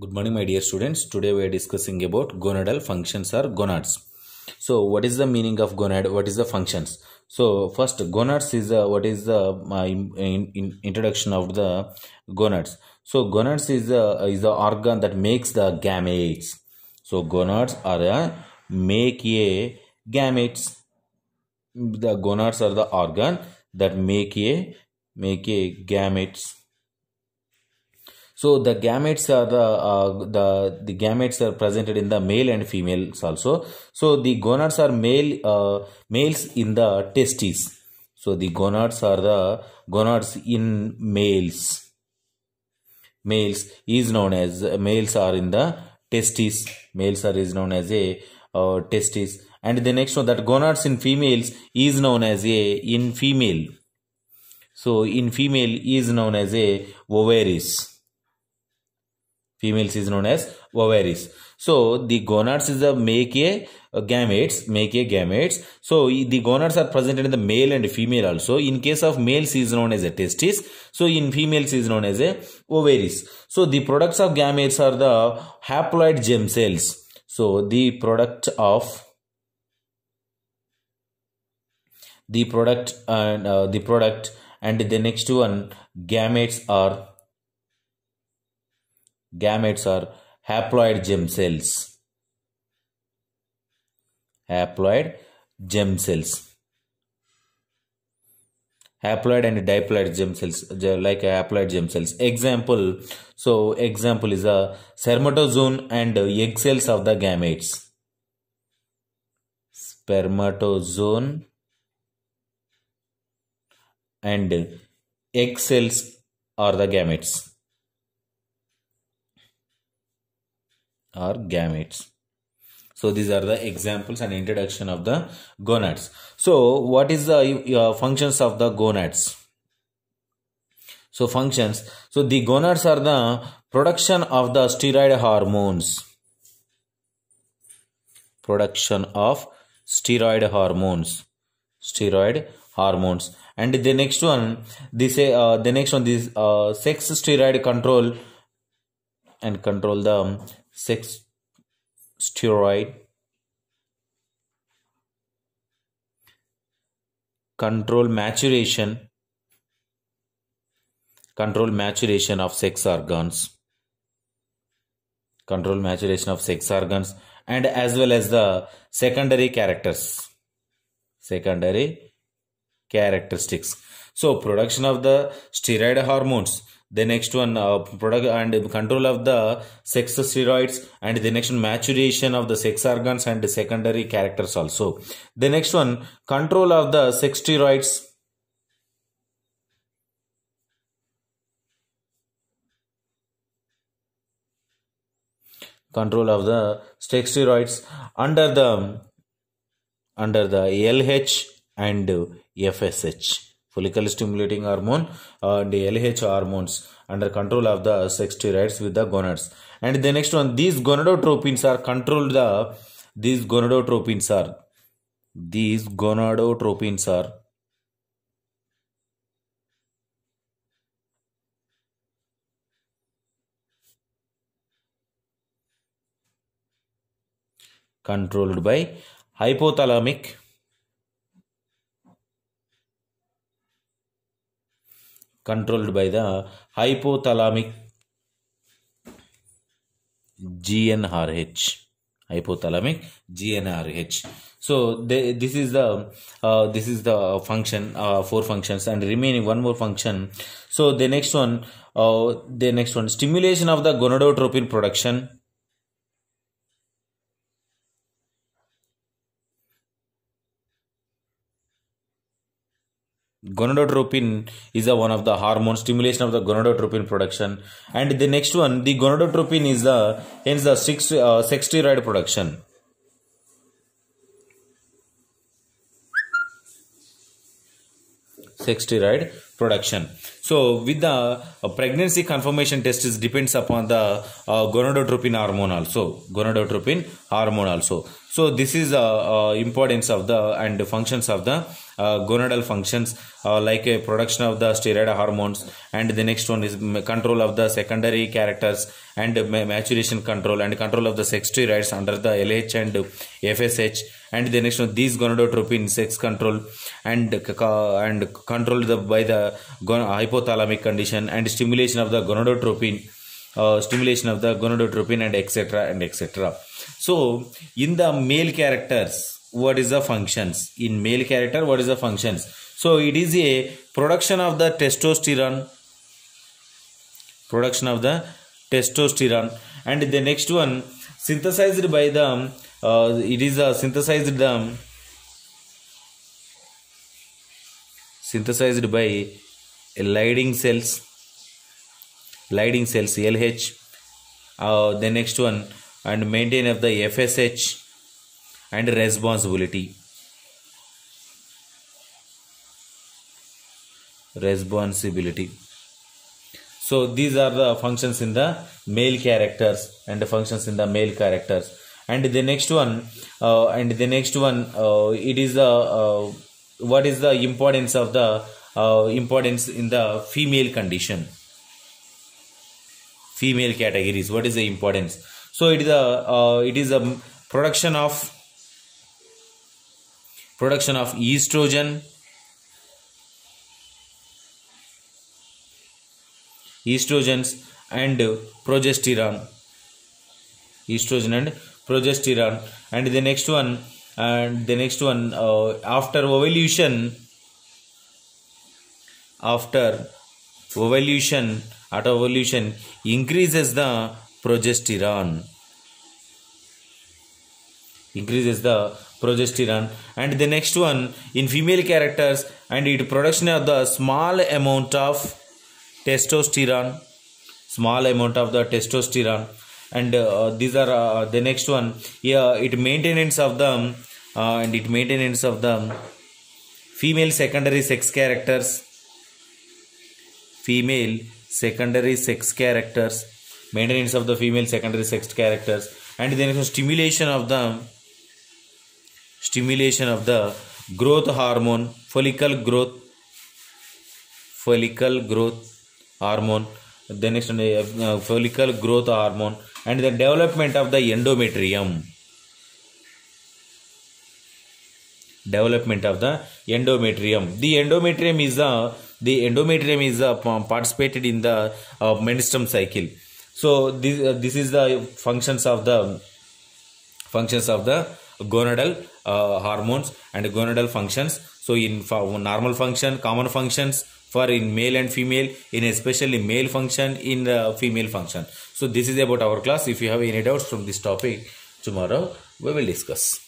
Good morning my dear students. Today we are discussing about gonadal functions or gonads. So what is the meaning of gonad? What is the functions? So first gonads is a, what is the uh, in, in introduction of the gonads. So gonads is a, is the organ that makes the gametes. So gonads are a make a gametes. The gonads are the organ that make a make a gametes. So the gametes are the, uh, the, the gametes are presented in the male and females also. So the gonads are male, uh, males in the testes. So the gonads are the gonads in males. Males is known as, males are in the testes. Males are is known as a uh, testes. And the next one that gonads in females is known as a in female. So in female is known as a ovaries females is known as ovaries so the gonads is the make a gametes make a gametes so the gonads are present in the male and female also in case of males is known as a testis so in females is known as a ovaries so the products of gametes are the haploid germ cells so the product of the product and uh, the product and the next one gametes are gametes are haploid gem cells. Haploid gem cells. Haploid and diploid gem cells, like haploid gem cells. Example, so example is a spermatozoon and egg cells of the gametes. Spermatozoon and egg cells are the gametes. or gametes. So these are the examples and introduction of the gonads. So what is the uh, functions of the gonads? So functions. So the gonads are the production of the steroid hormones. Production of steroid hormones. Steroid hormones. And the next one, this uh, the next one, this uh, sex steroid control and control the um, sex steroid control maturation control maturation of sex organs control maturation of sex organs and as well as the secondary characters secondary characteristics so production of the steroid hormones the next one uh, product and control of the sex steroids and the next one maturation of the sex organs and secondary characters also the next one control of the sex steroids control of the sex steroids under the under the lh and fsh follicle stimulating hormone and uh, LH hormones under control of the sex steroids with the gonads. And the next one, these gonadotropins are controlled the these gonadotropins are these gonadotropins are controlled by hypothalamic controlled by the hypothalamic GnRH hypothalamic GnRH. So they, this is the uh, this is the function uh, four functions and remaining one more function. So the next one uh, the next one stimulation of the gonadotropin production gonadotropin is the one of the hormone stimulation of the gonadotropin production and the next one the gonadotropin is the hence the six uh, sex steroid production sex steroid production so with the uh, pregnancy confirmation test is depends upon the uh, gonadotropin hormone also gonadotropin hormone also. So this is the uh, uh, importance of the and functions of the uh, gonadal functions uh, like a production of the steroid hormones and the next one is control of the secondary characters and maturation control and control of the sex steroids under the LH and FSH and the next one these gonadotropin sex control and and controlled by the hypo hypothalamic condition and stimulation of the gonadotropin uh, stimulation of the gonadotropin and etc and etc so in the male characters what is the functions in male character what is the functions so it is a production of the testosterone production of the testosterone and the next one synthesized by the uh, it is a synthesized the um, synthesized by lighting cells lighting cells LH uh, the next one and maintain of the FSH and responsibility responsibility so these are the functions in the male characters and the functions in the male characters and the next one uh, and the next one uh, it is the uh, uh, what is the importance of the uh, importance in the female condition female categories what is the importance so it is a uh, it is a production of production of estrogen estrogens and progesterone estrogen and progesterone and the next one and the next one uh, after ovulation after ovulation at ovulation increases the progesterone increases the progesterone and the next one in female characters and it production of the small amount of testosterone small amount of the testosterone and uh, these are uh, the next one yeah it maintenance of them uh, and it maintenance of the female secondary sex characters female secondary sex characters, maintenance of the female secondary sex characters, and then stimulation of the stimulation of the growth hormone, follicle growth, follicle growth hormone, the next uh, follicle growth hormone, and the development of the endometrium. development of the endometrium. The endometrium is the the endometrium is uh, participated in the uh, menstruum cycle so this uh, this is the functions of the functions of the gonadal uh, hormones and gonadal functions so in normal function common functions for in male and female in especially male function in the uh, female function so this is about our class if you have any doubts from this topic tomorrow we will discuss